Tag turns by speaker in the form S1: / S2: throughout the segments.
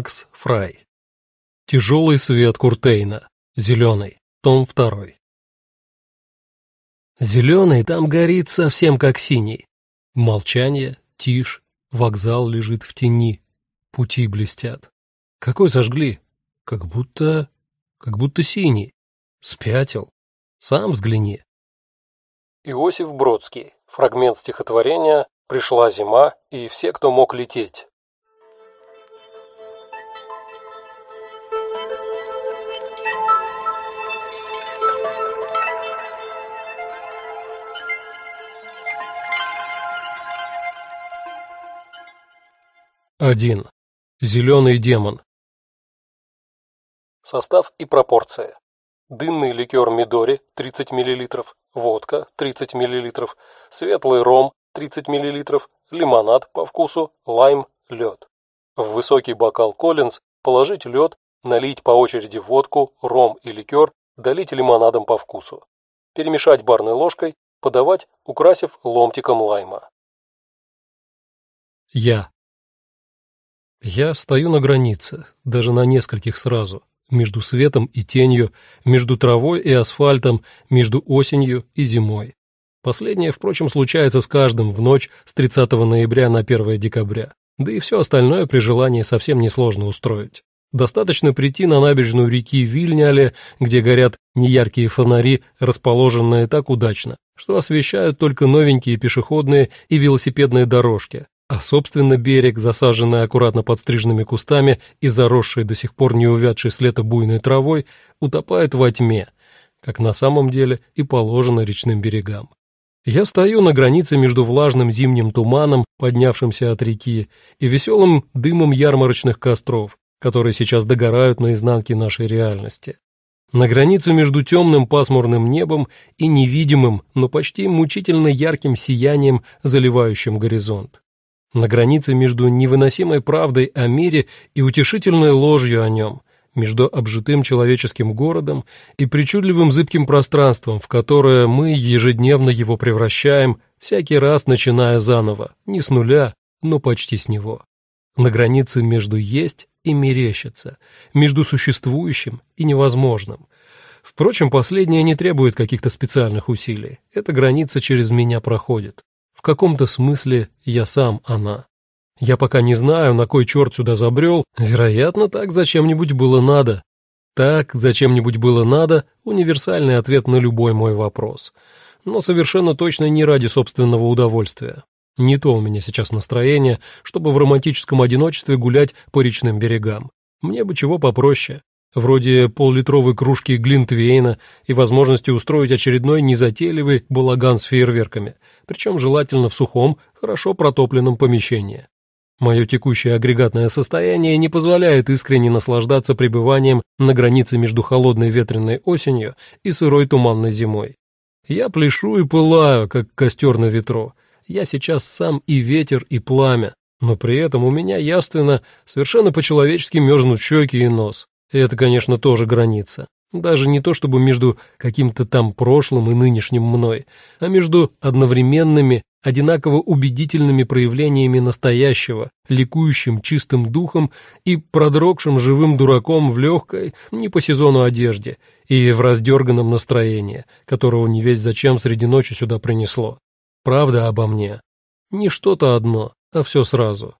S1: Макс Фрай. Тяжелый свет Куртейна. Зеленый. Том 2. Зеленый там горит совсем как синий. Молчание, тишь, вокзал лежит в тени. Пути блестят. Какой сожгли? Как будто... как будто синий. Спятил. Сам взгляни. Иосиф Бродский. Фрагмент стихотворения «Пришла зима, и все, кто мог лететь». 1. Зеленый демон. Состав и пропорция. Дынный ликер Мидори 30 мл, водка 30 мл, светлый ром 30 мл, лимонад по вкусу, лайм, лед. В высокий бокал Коллинз положить лед, налить по очереди водку, ром и ликер, долить лимонадом по вкусу. Перемешать барной ложкой, подавать, украсив ломтиком лайма. Я. Я стою на границе, даже на нескольких сразу, между светом и тенью, между травой и асфальтом, между осенью и зимой. Последнее, впрочем, случается с каждым в ночь с 30 ноября на 1 декабря. Да и все остальное при желании совсем несложно устроить. Достаточно прийти на набережную реки Вильняле, где горят неяркие фонари, расположенные так удачно, что освещают только новенькие пешеходные и велосипедные дорожки, а, собственно, берег, засаженный аккуратно подстриженными кустами и заросший до сих пор не увядший с лета буйной травой, утопает во тьме, как на самом деле и положено речным берегам. Я стою на границе между влажным зимним туманом, поднявшимся от реки, и веселым дымом ярмарочных костров, которые сейчас догорают на изнанке нашей реальности. На границе между темным пасмурным небом и невидимым, но почти мучительно ярким сиянием, заливающим горизонт на границе между невыносимой правдой о мире и утешительной ложью о нем, между обжитым человеческим городом и причудливым зыбким пространством, в которое мы ежедневно его превращаем, всякий раз начиная заново, не с нуля, но почти с него. На границе между «есть» и «мерещится», между существующим и невозможным. Впрочем, последнее не требует каких-то специальных усилий. Эта граница через меня проходит. В каком-то смысле я сам она. Я пока не знаю, на кой черт сюда забрел, вероятно, так зачем-нибудь было надо. Так зачем-нибудь было надо – универсальный ответ на любой мой вопрос. Но совершенно точно не ради собственного удовольствия. Не то у меня сейчас настроение, чтобы в романтическом одиночестве гулять по речным берегам. Мне бы чего попроще вроде поллитровой кружки глинтвейна и возможности устроить очередной незатейливый балаган с фейерверками, причем желательно в сухом, хорошо протопленном помещении. Мое текущее агрегатное состояние не позволяет искренне наслаждаться пребыванием на границе между холодной ветреной осенью и сырой туманной зимой. Я пляшу и пылаю, как костер на ветру. Я сейчас сам и ветер, и пламя, но при этом у меня явственно, совершенно по-человечески мерзнут щеки и нос. Это, конечно, тоже граница. Даже не то чтобы между каким-то там прошлым и нынешним мной, а между одновременными, одинаково убедительными проявлениями настоящего, ликующим чистым духом и продрогшим живым дураком в легкой, не по сезону одежде и в раздерганном настроении, которого не весь зачем среди ночи сюда принесло. Правда обо мне. Не что-то одно, а все сразу.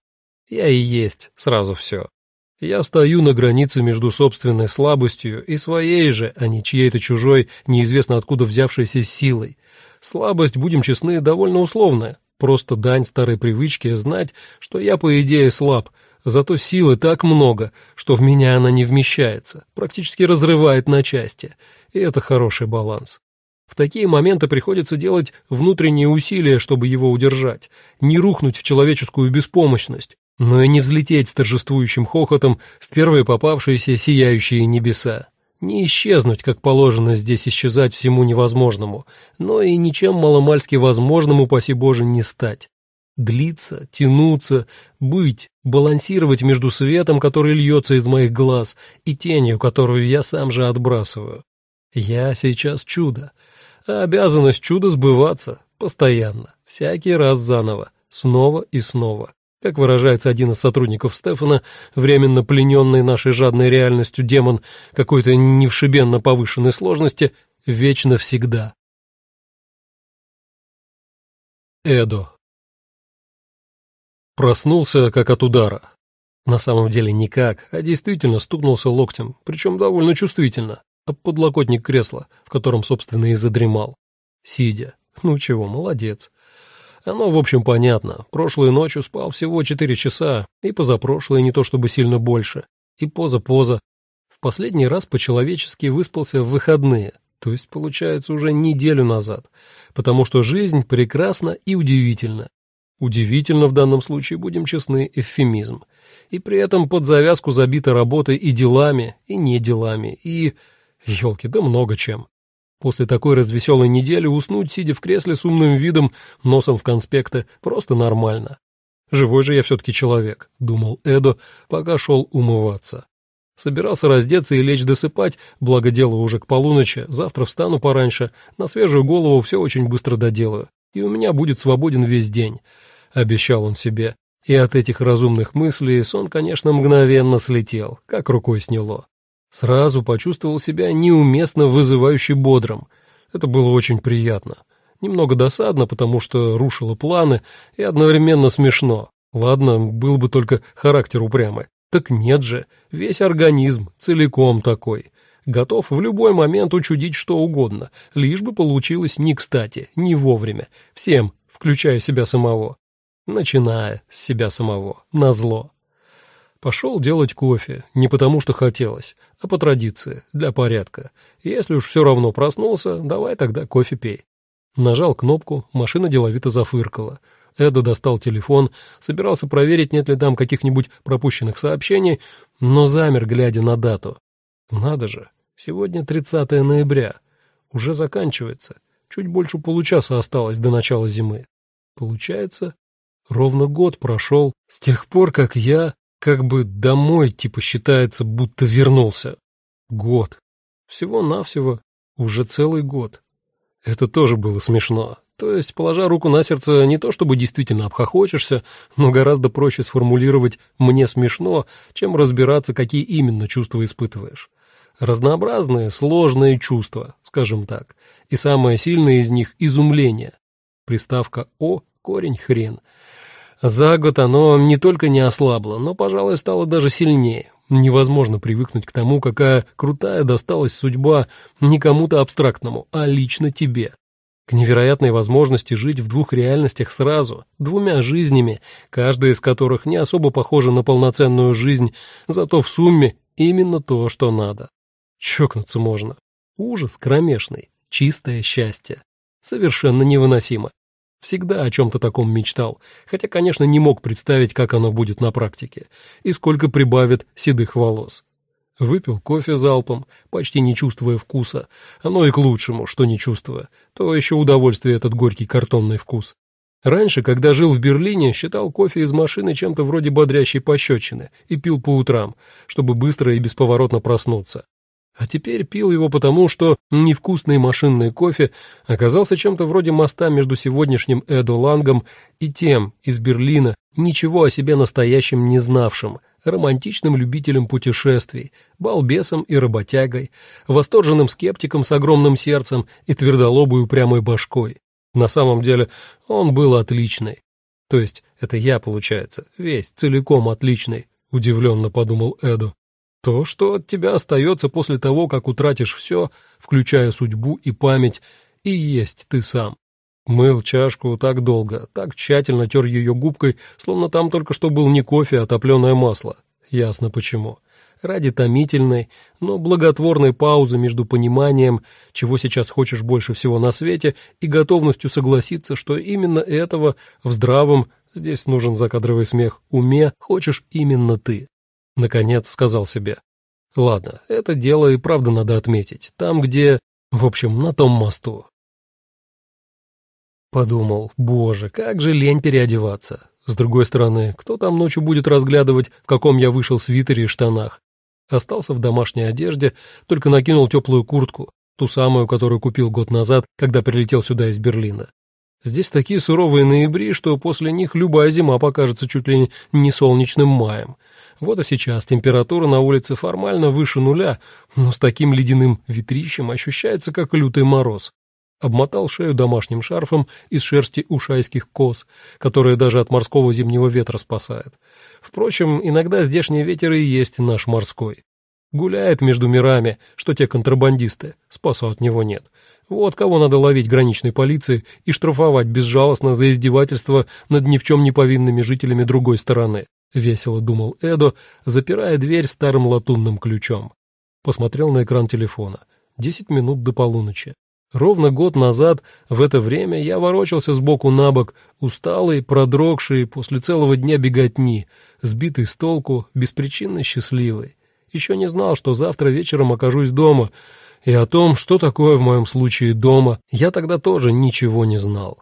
S1: Я и есть сразу все. Я стою на границе между собственной слабостью и своей же, а не чьей-то чужой, неизвестно откуда взявшейся силой. Слабость, будем честны, довольно условная. Просто дань старой привычке знать, что я, по идее, слаб, зато силы так много, что в меня она не вмещается, практически разрывает на части, и это хороший баланс. В такие моменты приходится делать внутренние усилия, чтобы его удержать, не рухнуть в человеческую беспомощность, но и не взлететь с торжествующим хохотом в первые попавшиеся сияющие небеса. Не исчезнуть, как положено здесь исчезать всему невозможному, но и ничем маломальски возможному, паси Боже, не стать. Длиться, тянуться, быть, балансировать между светом, который льется из моих глаз, и тенью, которую я сам же отбрасываю. Я сейчас чудо, а обязанность чуда сбываться постоянно, всякий раз заново, снова и снова. Как выражается один из сотрудников Стефана, временно плененный нашей жадной реальностью демон какой-то невшибенно повышенной сложности, вечно всегда. Эдо. Проснулся, как от удара. На самом деле никак, а действительно стукнулся локтем, причем довольно чувствительно, об подлокотник кресла, в котором, собственно, и задремал. Сидя. Ну чего, молодец. Оно, ну, в общем, понятно. Прошлой ночью спал всего четыре часа, и позапрошлой не то чтобы сильно больше, и поза-поза. В последний раз по-человечески выспался в выходные, то есть, получается, уже неделю назад, потому что жизнь прекрасна и удивительна. Удивительно в данном случае, будем честны, эвфемизм. И при этом под завязку забита работой и делами, и не делами, и... елки, да много чем. После такой развеселой недели уснуть, сидя в кресле с умным видом, носом в конспекты, просто нормально. «Живой же я все-таки человек», — думал Эдо, пока шел умываться. Собирался раздеться и лечь досыпать, благо дело уже к полуночи, завтра встану пораньше, на свежую голову все очень быстро доделаю, и у меня будет свободен весь день, — обещал он себе. И от этих разумных мыслей сон, конечно, мгновенно слетел, как рукой сняло. Сразу почувствовал себя неуместно вызывающе бодрым. Это было очень приятно. Немного досадно, потому что рушило планы, и одновременно смешно. Ладно, был бы только характер упрямый. Так нет же, весь организм целиком такой. Готов в любой момент учудить что угодно, лишь бы получилось не кстати, не вовремя. Всем, включая себя самого. Начиная с себя самого, назло. Пошел делать кофе, не потому что хотелось, а по традиции, для порядка. Если уж все равно проснулся, давай тогда кофе пей». Нажал кнопку, машина деловито зафыркала. Эда достал телефон, собирался проверить, нет ли там каких-нибудь пропущенных сообщений, но замер, глядя на дату. «Надо же, сегодня 30 ноября. Уже заканчивается. Чуть больше получаса осталось до начала зимы. Получается, ровно год прошел с тех пор, как я...» Как бы домой, типа, считается, будто вернулся. Год. Всего-навсего уже целый год. Это тоже было смешно. То есть, положа руку на сердце, не то чтобы действительно обхохочешься, но гораздо проще сформулировать «мне смешно», чем разбираться, какие именно чувства испытываешь. Разнообразные, сложные чувства, скажем так. И самое сильное из них – изумление. Приставка «о» – корень хрен. За год оно не только не ослабло, но, пожалуй, стало даже сильнее. Невозможно привыкнуть к тому, какая крутая досталась судьба не кому-то абстрактному, а лично тебе. К невероятной возможности жить в двух реальностях сразу, двумя жизнями, каждая из которых не особо похожа на полноценную жизнь, зато в сумме именно то, что надо. Чокнуться можно. Ужас кромешный, чистое счастье. Совершенно невыносимо. Всегда о чем-то таком мечтал, хотя, конечно, не мог представить, как оно будет на практике и сколько прибавит седых волос. Выпил кофе залпом, почти не чувствуя вкуса. Оно и к лучшему, что не чувствуя. То еще удовольствие этот горький картонный вкус. Раньше, когда жил в Берлине, считал кофе из машины чем-то вроде бодрящей пощечины и пил по утрам, чтобы быстро и бесповоротно проснуться а теперь пил его потому, что невкусный машинный кофе оказался чем-то вроде моста между сегодняшним Эду Лангом и тем из Берлина, ничего о себе настоящем не знавшим, романтичным любителем путешествий, балбесом и работягой, восторженным скептиком с огромным сердцем и твердолобой упрямой башкой. На самом деле он был отличный. То есть это я, получается, весь целиком отличный, удивленно подумал Эду. То, что от тебя остается после того, как утратишь все, включая судьбу и память, и есть ты сам. Мыл чашку так долго, так тщательно тер ее губкой, словно там только что был не кофе, а топленое масло. Ясно почему. Ради томительной, но благотворной паузы между пониманием, чего сейчас хочешь больше всего на свете, и готовностью согласиться, что именно этого в здравом, здесь нужен закадровый смех, уме хочешь именно ты. — наконец сказал себе. «Ладно, это дело и правда надо отметить. Там, где... В общем, на том мосту». Подумал, боже, как же лень переодеваться. С другой стороны, кто там ночью будет разглядывать, в каком я вышел свитере и штанах? Остался в домашней одежде, только накинул теплую куртку, ту самую, которую купил год назад, когда прилетел сюда из Берлина. Здесь такие суровые ноябри, что после них любая зима покажется чуть ли не солнечным маем. Вот и сейчас температура на улице формально выше нуля, но с таким ледяным ветрищем ощущается, как лютый мороз. Обмотал шею домашним шарфом из шерсти ушайских коз, которая даже от морского зимнего ветра спасает. Впрочем, иногда здешний ветер и есть наш морской. Гуляет между мирами, что те контрабандисты, спасу от него нет. Вот кого надо ловить граничной полиции и штрафовать безжалостно за издевательство над ни в чем не повинными жителями другой стороны, весело думал Эдо, запирая дверь старым латунным ключом. Посмотрел на экран телефона. Десять минут до полуночи. Ровно год назад в это время я ворочался сбоку на бок, усталый, продрогший после целого дня беготни, сбитый с толку, беспричинно счастливый еще не знал, что завтра вечером окажусь дома, и о том, что такое в моем случае дома, я тогда тоже ничего не знал.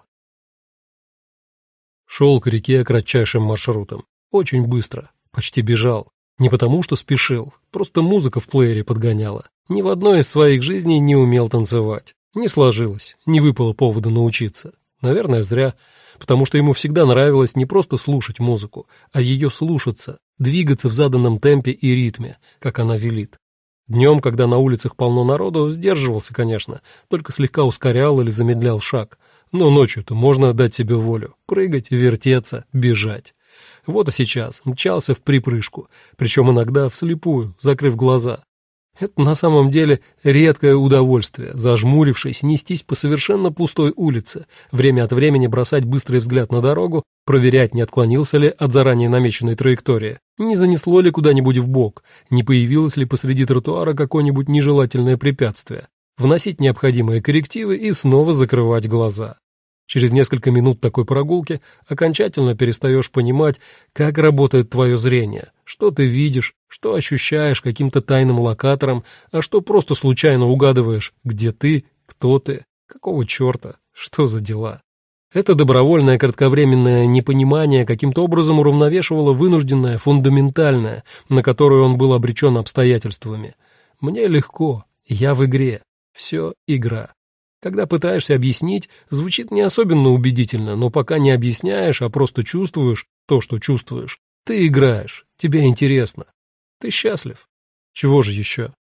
S1: Шел к реке кратчайшим маршрутом, очень быстро, почти бежал. Не потому, что спешил, просто музыка в плеере подгоняла. Ни в одной из своих жизней не умел танцевать. Не сложилось, не выпало повода научиться. Наверное, зря, потому что ему всегда нравилось не просто слушать музыку, а ее слушаться двигаться в заданном темпе и ритме, как она велит. Днем, когда на улицах полно народу, сдерживался, конечно, только слегка ускорял или замедлял шаг. Но ночью-то можно дать себе волю, прыгать, вертеться, бежать. Вот и сейчас мчался в припрыжку, причем иногда вслепую, закрыв глаза, это на самом деле редкое удовольствие, зажмурившись, нестись по совершенно пустой улице, время от времени бросать быстрый взгляд на дорогу, проверять, не отклонился ли от заранее намеченной траектории, не занесло ли куда-нибудь в бок, не появилось ли посреди тротуара какое-нибудь нежелательное препятствие, вносить необходимые коррективы и снова закрывать глаза. Через несколько минут такой прогулки окончательно перестаешь понимать, как работает твое зрение, что ты видишь, что ощущаешь каким-то тайным локатором, а что просто случайно угадываешь, где ты, кто ты, какого черта, что за дела. Это добровольное кратковременное непонимание каким-то образом уравновешивало вынужденное, фундаментальное, на которое он был обречен обстоятельствами. «Мне легко, я в игре, все игра». Когда пытаешься объяснить, звучит не особенно убедительно, но пока не объясняешь, а просто чувствуешь то, что чувствуешь, ты играешь, тебе интересно. Ты счастлив. Чего же еще?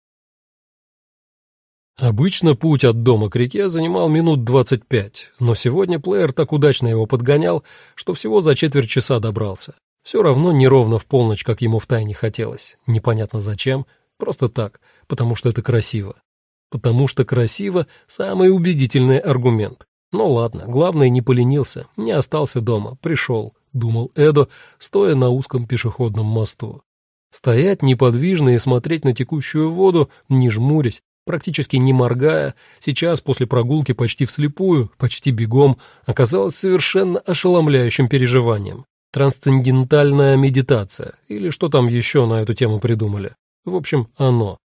S1: Обычно путь от дома к реке занимал минут 25, но сегодня плеер так удачно его подгонял, что всего за четверть часа добрался. Все равно неровно в полночь, как ему втайне хотелось. Непонятно зачем, просто так, потому что это красиво. Потому что красиво – самый убедительный аргумент. Ну ладно, главное, не поленился, не остался дома, пришел, думал Эдо, стоя на узком пешеходном мосту. Стоять неподвижно и смотреть на текущую воду, не жмурясь, практически не моргая, сейчас после прогулки почти вслепую, почти бегом, оказалось совершенно ошеломляющим переживанием. Трансцендентальная медитация, или что там еще на эту тему придумали. В общем, оно.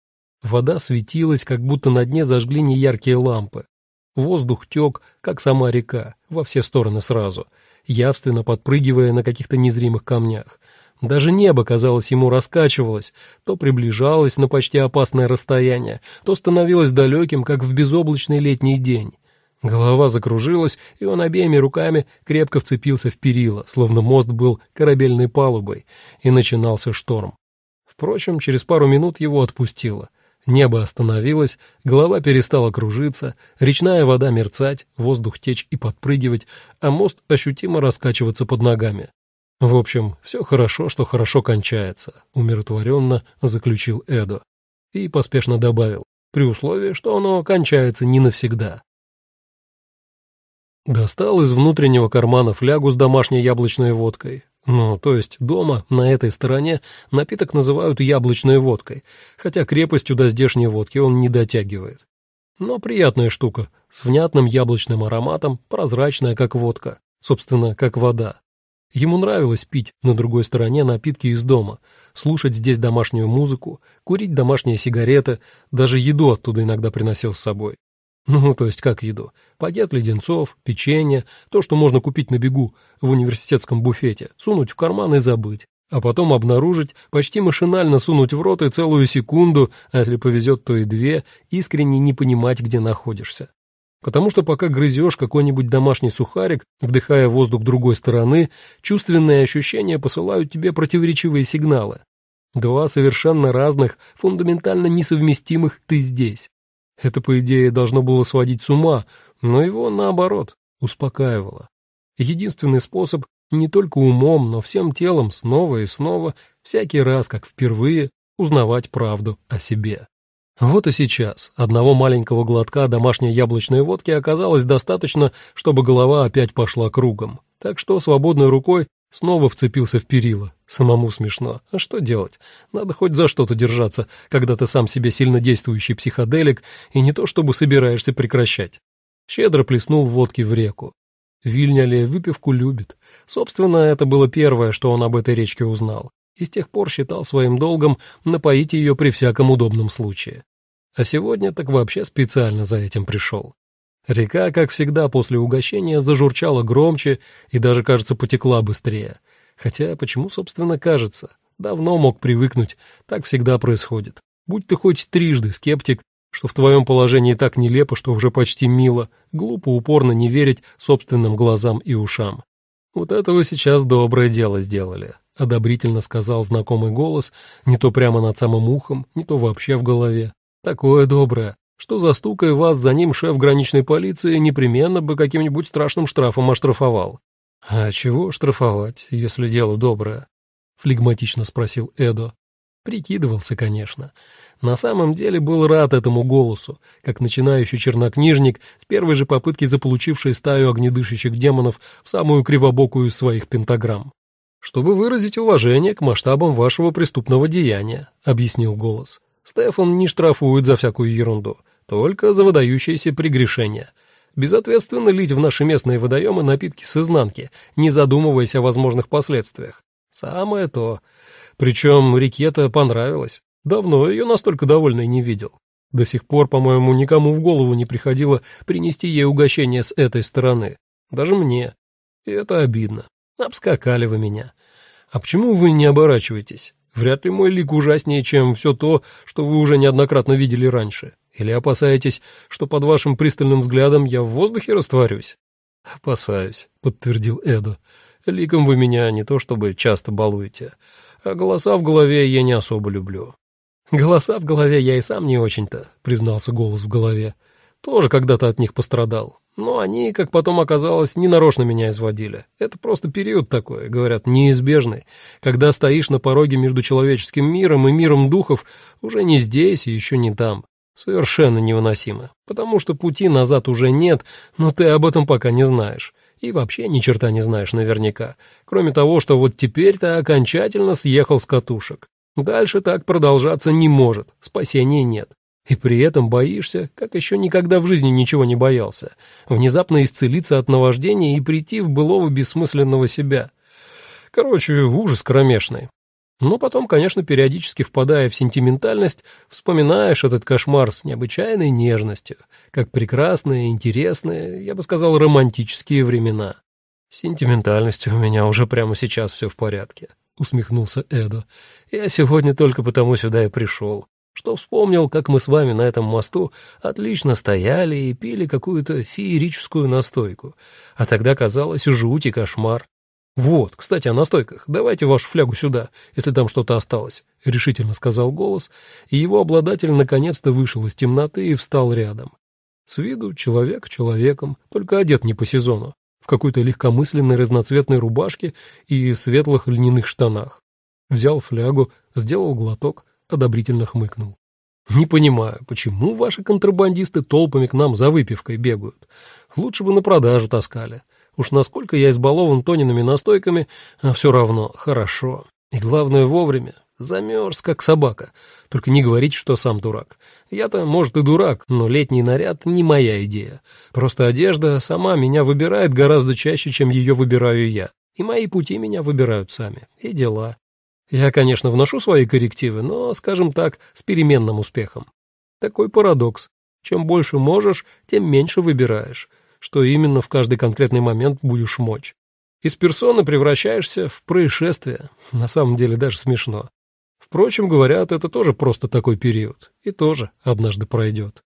S1: Вода светилась, как будто на дне зажгли неяркие лампы. Воздух тек, как сама река, во все стороны сразу, явственно подпрыгивая на каких-то незримых камнях. Даже небо, казалось, ему раскачивалось, то приближалось на почти опасное расстояние, то становилось далеким, как в безоблачный летний день. Голова закружилась, и он обеими руками крепко вцепился в перила, словно мост был корабельной палубой, и начинался шторм. Впрочем, через пару минут его отпустило. Небо остановилось, голова перестала кружиться, речная вода мерцать, воздух течь и подпрыгивать, а мост ощутимо раскачиваться под ногами. В общем, все хорошо, что хорошо кончается, умиротворенно заключил Эдо. И поспешно добавил, при условии, что оно кончается не навсегда. Достал из внутреннего кармана флягу с домашней яблочной водкой. Ну, то есть дома, на этой стороне, напиток называют яблочной водкой, хотя крепостью до здешней водки он не дотягивает. Но приятная штука, с внятным яблочным ароматом, прозрачная, как водка, собственно, как вода. Ему нравилось пить на другой стороне напитки из дома, слушать здесь домашнюю музыку, курить домашние сигареты, даже еду оттуда иногда приносил с собой. Ну, то есть как еду? Пакет леденцов, печенье, то, что можно купить на бегу в университетском буфете, сунуть в карман и забыть. А потом обнаружить, почти машинально сунуть в рот и целую секунду, а если повезет, то и две, искренне не понимать, где находишься потому что пока грызешь какой-нибудь домашний сухарик, вдыхая воздух другой стороны, чувственные ощущения посылают тебе противоречивые сигналы. Два совершенно разных, фундаментально несовместимых «ты здесь». Это, по идее, должно было сводить с ума, но его, наоборот, успокаивало. Единственный способ не только умом, но всем телом снова и снова, всякий раз, как впервые, узнавать правду о себе. Вот и сейчас. Одного маленького глотка домашней яблочной водки оказалось достаточно, чтобы голова опять пошла кругом. Так что свободной рукой снова вцепился в перила. Самому смешно. А что делать? Надо хоть за что-то держаться, когда ты сам себе сильно действующий психоделик и не то чтобы собираешься прекращать. Щедро плеснул водки в реку. Вильняли выпивку любит. Собственно, это было первое, что он об этой речке узнал и с тех пор считал своим долгом напоить ее при всяком удобном случае. А сегодня так вообще специально за этим пришел. Река, как всегда, после угощения зажурчала громче и даже, кажется, потекла быстрее. Хотя, почему, собственно, кажется? Давно мог привыкнуть, так всегда происходит. Будь ты хоть трижды скептик, что в твоем положении так нелепо, что уже почти мило, глупо упорно не верить собственным глазам и ушам. «Вот это вы сейчас доброе дело сделали», — одобрительно сказал знакомый голос, не то прямо над самым ухом, не то вообще в голове. Такое доброе, что застукая вас за ним шеф граничной полиции непременно бы каким-нибудь страшным штрафом оштрафовал. А чего штрафовать, если дело доброе? флегматично спросил Эдо. Прикидывался, конечно. На самом деле был рад этому голосу, как начинающий чернокнижник, с первой же попытки заполучивший стаю огнедышащих демонов в самую кривобокую из своих пентаграмм. «Чтобы выразить уважение к масштабам вашего преступного деяния», — объяснил голос. Стефан не штрафует за всякую ерунду, только за выдающиеся прегрешения. Безответственно лить в наши местные водоемы напитки с изнанки, не задумываясь о возможных последствиях. Самое то. Причем Рикета понравилась. Давно ее настолько довольной не видел. До сих пор, по-моему, никому в голову не приходило принести ей угощение с этой стороны. Даже мне. И это обидно. Обскакали вы меня. А почему вы не оборачиваетесь? Вряд ли мой лик ужаснее, чем все то, что вы уже неоднократно видели раньше. Или опасаетесь, что под вашим пристальным взглядом я в воздухе растворюсь?» «Опасаюсь», — подтвердил Эда. «Ликом вы меня не то чтобы часто балуете, а голоса в голове я не особо люблю». «Голоса в голове я и сам не очень-то», — признался голос в голове. «Тоже когда-то от них пострадал. Но они, как потом оказалось, не нарочно меня изводили. Это просто период такой, говорят, неизбежный, когда стоишь на пороге между человеческим миром и миром духов, уже не здесь и еще не там. Совершенно невыносимо, потому что пути назад уже нет, но ты об этом пока не знаешь. И вообще ни черта не знаешь наверняка, кроме того, что вот теперь ты окончательно съехал с катушек. Дальше так продолжаться не может, спасения нет. И при этом боишься, как еще никогда в жизни ничего не боялся, внезапно исцелиться от наваждения и прийти в былого бессмысленного себя. Короче, ужас кромешный. Но потом, конечно, периодически впадая в сентиментальность, вспоминаешь этот кошмар с необычайной нежностью, как прекрасные, интересные, я бы сказал, романтические времена. С сентиментальностью у меня уже прямо сейчас все в порядке», — усмехнулся Эдо. «Я сегодня только потому сюда и пришел что вспомнил, как мы с вами на этом мосту отлично стояли и пили какую-то феерическую настойку, а тогда казалось жуть и кошмар. «Вот, кстати, о настойках. Давайте вашу флягу сюда, если там что-то осталось», — решительно сказал голос, и его обладатель наконец-то вышел из темноты и встал рядом. С виду человек человеком, только одет не по сезону, в какой-то легкомысленной разноцветной рубашке и светлых льняных штанах. Взял флягу, сделал глоток — одобрительно хмыкнул. «Не понимаю, почему ваши контрабандисты толпами к нам за выпивкой бегают? Лучше бы на продажу таскали. Уж насколько я избалован тоненными настойками, а все равно хорошо. И главное, вовремя. Замерз, как собака. Только не говорите, что сам дурак. Я-то, может, и дурак, но летний наряд не моя идея. Просто одежда сама меня выбирает гораздо чаще, чем ее выбираю я. И мои пути меня выбирают сами. И дела. Я, конечно, вношу свои коррективы, но, скажем так, с переменным успехом. Такой парадокс. Чем больше можешь, тем меньше выбираешь, что именно в каждый конкретный момент будешь мочь. Из персоны превращаешься в происшествие. На самом деле даже смешно. Впрочем, говорят, это тоже просто такой период. И тоже однажды пройдет.